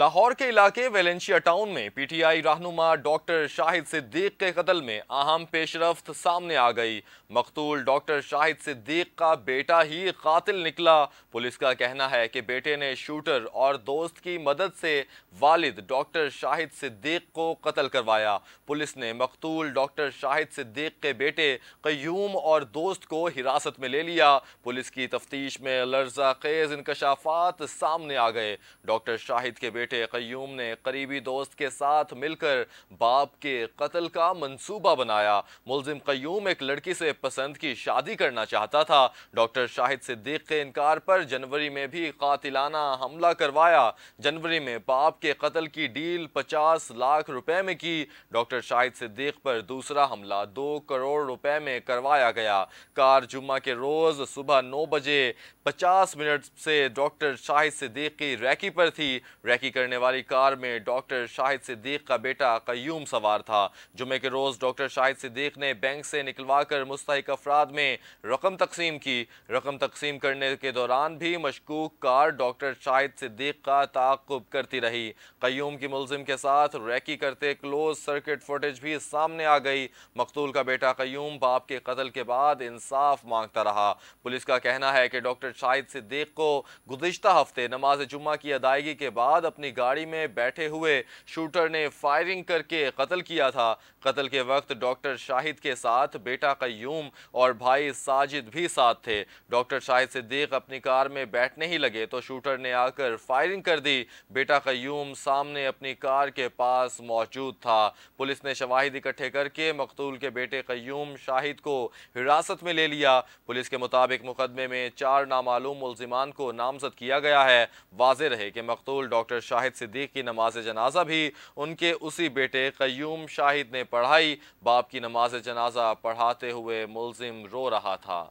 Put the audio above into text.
लाहौर के इलाके Valencia town में पीटीआई रहनुमा डॉक्टर शाहिद सिद्दीक के कत्ल में अहम पेशरफ सामने आ गई मकतूल डॉक्टर शाहिद सिद्दीक का बेटा ही कातिल निकला पुलिस का कहना है कि बेटे ने शूटर और दोस्त की मदद से वालिद डॉक्टर शाहिद सिद्दीक को कत्ल करवाया पुलिस ने मकतूल डॉक्टर शाहिद सिद्दीक के बेटे क्यूम और दोस्त को हिरासत में ले लिया पुलिस की तफ्तीश में लर्जा खेज इनकशाफात सामने आ गए डॉक्टर शाहिद के बेटे बेटे कयूम ने करीबी दोस्त के साथ मिलकर बाप के कत्ल का मंसूबा बनाया मुलजिम कयूम एक लड़की से पसंद की शादी करना चाहता था डॉक्टर शाहिद सिद्दीक के इनकार पर जनवरी में भी कातिलाना हमला करवाया जनवरी में बाप के कत्ल की डील पचास लाख रुपए में की डॉक्टर शाहिद सिद्दीक पर दूसरा हमला दो करोड़ रुपए में करवाया गया कार जुम्मा के रोज़ सुबह नौ बजे पचास मिनट से डॉक्टर शाहिद सिद्दीक की रैकी पर थी रैकी करने वाली कार में डॉक्टर शाहिद सिद्दीक का बेटा कयूम सवार था जुमे के रोज़ डॉक्टर शाहिद सिद्दीक ने बैंक से निकलवा कर मुस्तक अफराद में रकम तकसीम की रकम तकसीम करने के दौरान भी मशकूक कार डॉक्टर शाहिद सिद्दीक का ताकुब करती रही कयूम की मुलिम के साथ रैकी करते क्लोज सर्किट फुटेज भी सामने आ गई मकतूल का बेटा कयूम बाप के कत्ल के बाद इंसाफ मांगता रहा पुलिस का कहना है कि डॉक्टर शाहिद सिद्दीक को गुजशत हफ्ते नमाज जुम्मा की अदायगी के बाद अपनी अपनी गाड़ी में बैठे हुए शूटर ने फायरिंग करके कत्ल किया था कत्ल के वक्त डॉक्टर शाहिद के साथ बेटा कयूम और भाई साजिद भी साथ थे डॉक्टर शाहिद सिद्दीक अपनी कार में बैठने ही लगे तो शूटर ने आकर फायरिंग कर दी बेटा कयूम सामने अपनी कार के पास मौजूद था पुलिस ने शवाहिद इकट्ठे करके मकतूल के बेटे कयूम शाहिद को हिरासत में ले लिया पुलिस के मुताबिक मुकदमे में चार नामालूम मुलजिमान को नामजद किया गया है वाज रहे कि मकतूल डॉक्टर शाहिद सिद्दीक की नमाज जनाजा भी उनके उसी बेटे कयूम शाहिद ने पढ़ाई बाप की नमाज जनाजा पढ़ाते हुए मुलजिम रो रहा था